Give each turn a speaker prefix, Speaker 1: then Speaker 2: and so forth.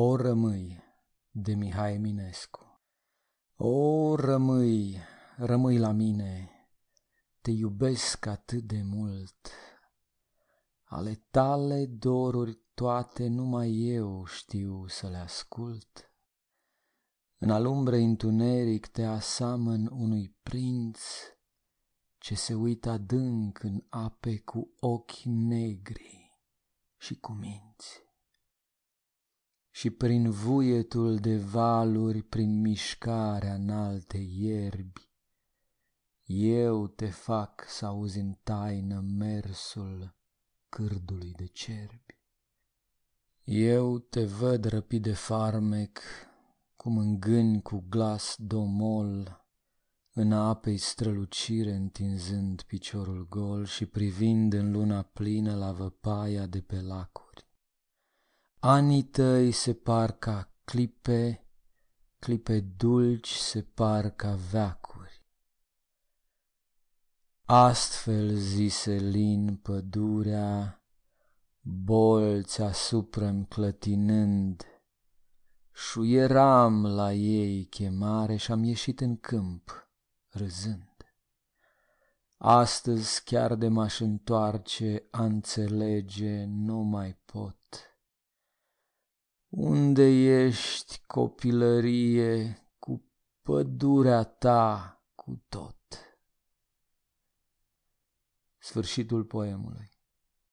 Speaker 1: O rămâi de Mihai Eminescu O rămâi, rămâi la mine, te iubesc atât de mult. Ale tale doruri toate numai eu știu să le ascult. În alumbre întuneric te asamăn unui prinț ce se uită adânc în ape cu ochi negri și cu minți și prin vuietul de valuri, prin mișcarea înalte ierbi, eu te fac să auzi în taină mersul cârdului de cerbi. Eu te văd răpit de farmec, cum îngâni cu glas domol, în apei strălucire întinzând piciorul gol și privind în luna plină la văpaia de pe lacul. Anii tăi se par ca clipe, clipe dulci se par ca veacuri. Astfel zise lin pădurea, bolți asupra-mi clătinând, șuieram la ei chemare și am ieșit în câmp, râzând. Astăzi chiar de m-aș întoarce, a înțelege, nu mai pot unde ești, copilărie, cu pădurea ta, cu tot? Sfârșitul poemului